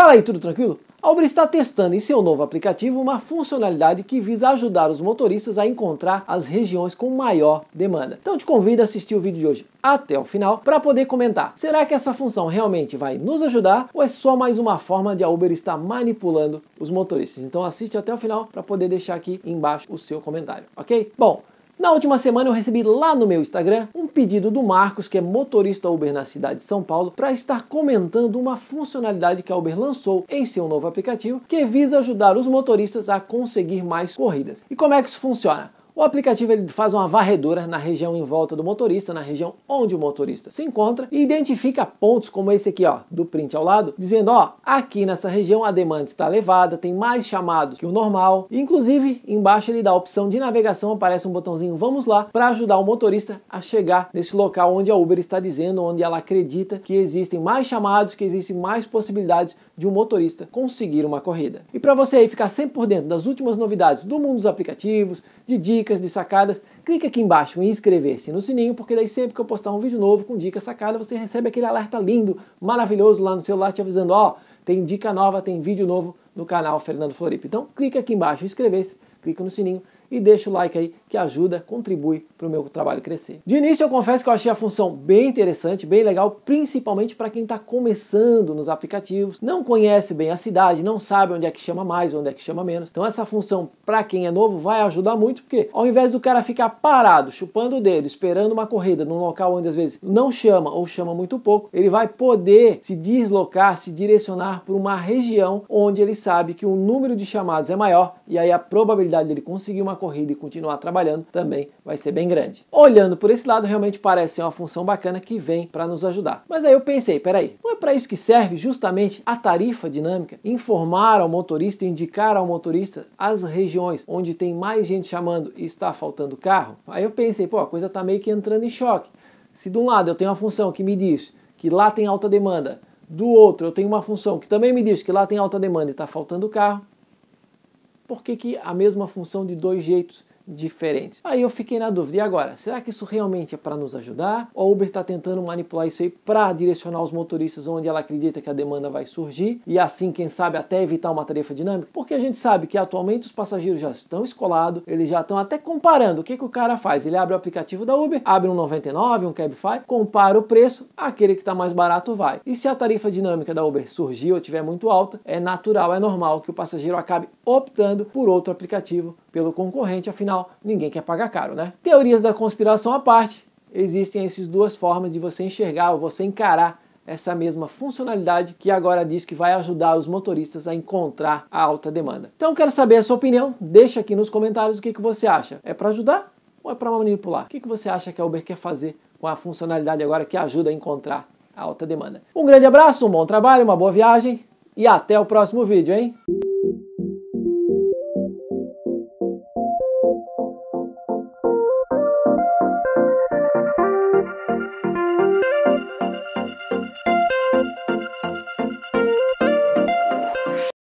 Fala aí, tudo tranquilo? A Uber está testando em seu novo aplicativo uma funcionalidade que visa ajudar os motoristas a encontrar as regiões com maior demanda. Então te convido a assistir o vídeo de hoje até o final para poder comentar. Será que essa função realmente vai nos ajudar ou é só mais uma forma de a Uber estar manipulando os motoristas? Então assiste até o final para poder deixar aqui embaixo o seu comentário, ok? Bom, na última semana eu recebi lá no meu Instagram um pedido do Marcos, que é motorista Uber na cidade de São Paulo, para estar comentando uma funcionalidade que a Uber lançou em seu novo aplicativo que visa ajudar os motoristas a conseguir mais corridas. E como é que isso funciona? O aplicativo ele faz uma varredura na região em volta do motorista, na região onde o motorista se encontra e identifica pontos como esse aqui, ó, do print ao lado, dizendo, ó, aqui nessa região a demanda está elevada, tem mais chamados que o normal. inclusive, embaixo ele dá a opção de navegação, aparece um botãozinho vamos lá para ajudar o motorista a chegar nesse local onde a Uber está dizendo, onde ela acredita que existem mais chamados, que existem mais possibilidades de um motorista conseguir uma corrida. E para você aí ficar sempre por dentro das últimas novidades do mundo dos aplicativos, de dicas dicas de sacadas, clique aqui embaixo em inscrever-se no sininho, porque daí sempre que eu postar um vídeo novo com dica sacada, você recebe aquele alerta lindo, maravilhoso lá no celular te avisando, ó, oh, tem dica nova, tem vídeo novo no canal Fernando Floripa. Então, clique aqui embaixo em inscrever-se, clique no sininho e deixa o like aí que ajuda, contribui para o meu trabalho crescer. De início eu confesso que eu achei a função bem interessante, bem legal, principalmente para quem está começando nos aplicativos, não conhece bem a cidade, não sabe onde é que chama mais, onde é que chama menos. Então essa função para quem é novo vai ajudar muito, porque ao invés do cara ficar parado, chupando o dedo, esperando uma corrida num local onde às vezes não chama ou chama muito pouco, ele vai poder se deslocar, se direcionar para uma região onde ele sabe que o número de chamados é maior e aí a probabilidade dele conseguir uma corrida e continuar trabalhando, também vai ser bem grande. Olhando por esse lado, realmente parece ser uma função bacana que vem para nos ajudar. Mas aí eu pensei, peraí, não é para isso que serve justamente a tarifa dinâmica? Informar ao motorista, indicar ao motorista as regiões onde tem mais gente chamando e está faltando carro? Aí eu pensei, pô, a coisa está meio que entrando em choque. Se de um lado eu tenho uma função que me diz que lá tem alta demanda, do outro eu tenho uma função que também me diz que lá tem alta demanda e está faltando carro, por que, que a mesma função de dois jeitos? diferentes. Aí eu fiquei na dúvida, e agora? Será que isso realmente é para nos ajudar? Ou a Uber está tentando manipular isso aí para direcionar os motoristas onde ela acredita que a demanda vai surgir e assim, quem sabe, até evitar uma tarifa dinâmica? Porque a gente sabe que atualmente os passageiros já estão escolados, eles já estão até comparando. O que, que o cara faz? Ele abre o aplicativo da Uber, abre um 99, um Cabify, compara o preço, aquele que está mais barato vai. E se a tarifa dinâmica da Uber surgir ou tiver muito alta, é natural, é normal que o passageiro acabe optando por outro aplicativo pelo concorrente, afinal, ninguém quer pagar caro, né? Teorias da conspiração à parte, existem essas duas formas de você enxergar ou você encarar essa mesma funcionalidade que agora diz que vai ajudar os motoristas a encontrar a alta demanda. Então quero saber a sua opinião, deixa aqui nos comentários o que, que você acha. É para ajudar ou é para manipular? O que, que você acha que a Uber quer fazer com a funcionalidade agora que ajuda a encontrar a alta demanda? Um grande abraço, um bom trabalho, uma boa viagem e até o próximo vídeo, hein?